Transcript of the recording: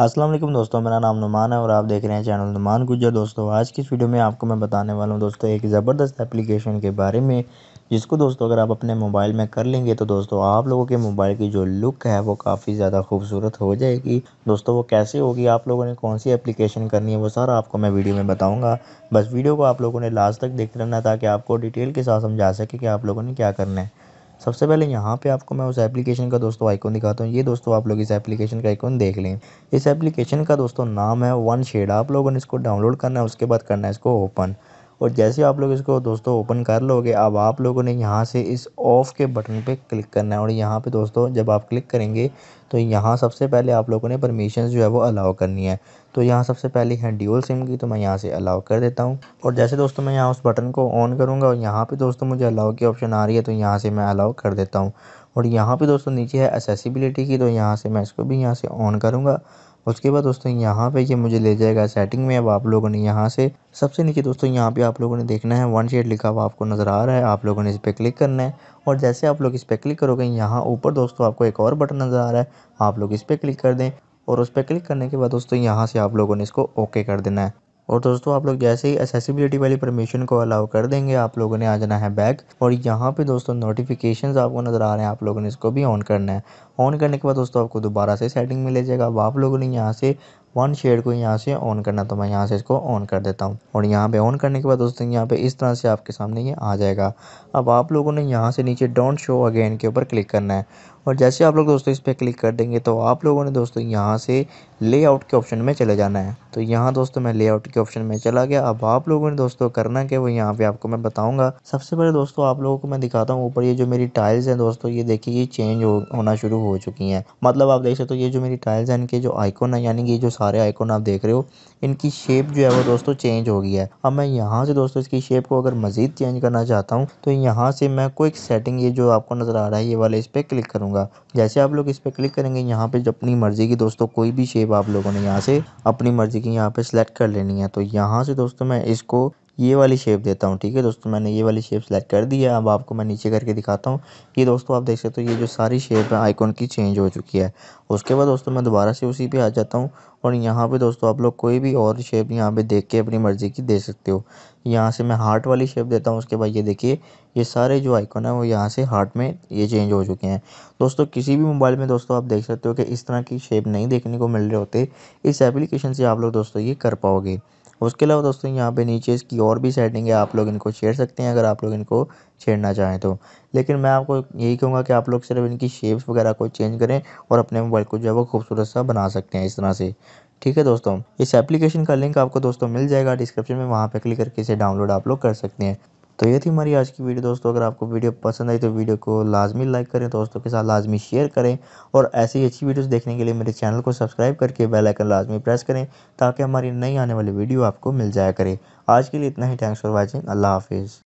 अस्सलाम वालेकुम दोस्तों मेरा नाम नुमान है और आप देख रहे हैं चैनल नुमान गुजर दोस्तों आज की इस वीडियो में आपको मैं बताने वाला हूं दोस्तों एक ज़बरदस्त एप्लीकेशन के बारे में जिसको दोस्तों अगर आप अपने मोबाइल में कर लेंगे तो दोस्तों आप लोगों के मोबाइल की जो लुक है वो काफ़ी ज़्यादा खूबसूरत हो जाएगी दोस्तों वो कैसे होगी आप लोगों ने कौन सी एप्लीकेशन करनी है वो सारा आपको मैं वीडियो में बताऊँगा बस वीडियो को आप लोगों ने लास्ट तक देख रहना ताकि आपको डिटेल के साथ समझा सके कि आप लोगों ने क्या करना है सबसे पहले यहाँ पे आपको मैं उस एप्लीकेशन का दोस्तों आइकॉन दिखाता हूँ ये दोस्तों आप लोग इस एप्लीकेशन का आइकॉन देख लें इस एप्लीकेशन का दोस्तों नाम है वन शेड आप लोगों ने इसको डाउनलोड करना है उसके बाद करना है इसको ओपन और जैसे आप लोग इसको दोस्तों ओपन कर लोगे अब आप लोगों ने यहाँ से इस ऑफ़ के बटन पे क्लिक करना है और यहाँ पे दोस्तों जब आप क्लिक करेंगे तो यहाँ सबसे पहले आप लोगों ने परमिशन जो है वो अलाउ करनी है तो यहाँ सबसे पहले है ड्यूल सिम की तो मैं यहाँ से अलाउ कर देता हूँ और जैसे दोस्तों मैं यहाँ उस बटन को ऑन करूँगा और यहाँ पर दोस्तों मुझे अलाउ की ऑप्शन आ रही है तो यहाँ से मैं अलाउ कर देता हूँ और यहाँ पर दोस्तों नीचे है असेसिबिलिटी की तो यहाँ से मैं इसको भी यहाँ से ऑन करूँगा उसके बाद दोस्तों यहाँ पे ये मुझे ले जाएगा सेटिंग में अब आप लोगों ने यहाँ से सबसे नीचे दोस्तों यहाँ पे आप लोगों ने देखना है वन शेड लिखा हुआ आपको नज़र आ रहा है आप लोगों ने इस पर क्लिक करना है और जैसे आप लोग इस पर क्लिक करोगे यहाँ ऊपर दोस्तों आपको एक और बटन नज़र आ रहा है आप लोग इस पर क्लिक कर दें और उस पर क्लिक करने के बाद दोस्तों यहाँ से आप लोगों ने इसको ओके कर देना है और दोस्तों आप लोग जैसे ही एसेसिबिलिटी वाली परमिशन को अलाउ कर देंगे आप लोगों ने आ जाना है बैक और यहाँ पे दोस्तों नोटिफिकेशन आपको नज़र आ रहे हैं आप लोगों ने इसको भी ऑन करना है ऑन करने के बाद दोस्तों आपको दोबारा से सेटिंग में ले जाएगा अब आप लोगों ने यहाँ से वन शेड को यहाँ से ऑन करना तो मैं यहाँ से इसको ऑन कर देता हूँ और यहाँ पे ऑन करने के बाद दोस्तों यहाँ पे इस तरह से आपके सामने ये आ जाएगा अब आप लोगों ने यहाँ से नीचे डोंट शो अगेन के ऊपर क्लिक करना है और जैसे आप लोग दोस्तों इस पर क्लिक कर देंगे तो आप लोगों ने दोस्तों यहाँ से लेआउट के ऑप्शन में चले जाना है तो यहाँ दोस्तों मैं लेआउट के ऑप्शन में चला गया अब आप लोगों ने दोस्तों करना क्या वो यहाँ पे आपको मैं बताऊंगा सबसे पहले दोस्तों आप लोगों को मैं दिखाता हूँ ऊपर ये जो मेरी टाइल्स हैं दोस्तों ये देखिए ये चेंज हो, होना शुरू हो चुकी हैं मतलब आप देख सकते हो तो ये जो मेरी टाइल्स हैं इनके जो आइकोन है यानी कि जो दिखा रहे आइकोन आप देख रहे हो इनकी शेप जो है वो दोस्तों चेंज हो गई है अब मैं यहाँ से दोस्तों इसकी शेप को अगर मज़ीद चेंज करना चाहता हूँ तो यहाँ से मैं क्विक सेटिंग ये जो आपको नज़र आ रहा है ये वाले इस पर क्लिक करूँगा जैसे आप लोग इस पर क्लिक करेंगे यहाँ पे जो अपनी मर्ज़ी की दोस्तों कोई भी शेप आप लोगों ने यहाँ से अपनी मर्ज़ी की यहाँ पे सिलेक्ट कर लेनी है तो यहाँ से दोस्तों मैं इसको ये वाली शेप देता हूँ ठीक है दोस्तों मैंने ये वाली शेप सेलेक्ट कर दी है अब आपको मैं नीचे करके दिखाता हूँ ये दोस्तों आप देख सकते हो ये जो सारी शेप है आइकॉन की चेंज हो चुकी है उसके बाद दोस्तों मैं दोबारा से उसी पे आ जाता हूँ और यहाँ पे दोस्तों आप लोग कोई भी और शेप यहाँ पे देख के अपनी मर्ज़ी की दे सकते हो यहाँ से मैं हार्ट वाली शेप देता हूँ उसके बाद ये देखिए ये सारे जो आइकॉन है वो यहाँ से हार्ट में ये चेंज हो चुके हैं दोस्तों किसी भी मोबाइल में दोस्तों आप देख सकते हो कि इस तरह की शेप नहीं देखने को मिल रहे होते इस एप्लीकेशन से आप लोग दोस्तों ये कर पाओगे उसके अलावा दोस्तों यहाँ पे नीचे इसकी और भी सेटिंग है आप लोग इनको छेड़ सकते हैं अगर आप लोग इनको छेड़ना चाहें तो लेकिन मैं आपको यही कहूँगा कि आप लोग सिर्फ इनकी शेप्स वगैरह को चेंज करें और अपने मोबाइल को जो है वो खूबसूरत सा बना सकते हैं इस तरह से ठीक है दोस्तों इस एप्लीकेशन का लिंक आपको दोस्तों मिल जाएगा डिस्क्रिप्शन में वहाँ पर क्लिक करके इसे डाउनलोड आप लोग कर सकते हैं तो ये थी हमारी आज की वीडियो दोस्तों अगर आपको वीडियो पसंद आई तो वीडियो को लाजमी लाइक करें दोस्तों के साथ लाजमी शेयर करें और ऐसी ही अच्छी वीडियोस देखने के लिए मेरे चैनल को सब्सक्राइब करके बेल आइकन लाजमी प्रेस करें ताकि हमारी नई आने वाली वीडियो आपको मिल जाया करे आज के लिए इतना ही थैंक्स फॉर वॉचिंग अल्लाह हाफिज़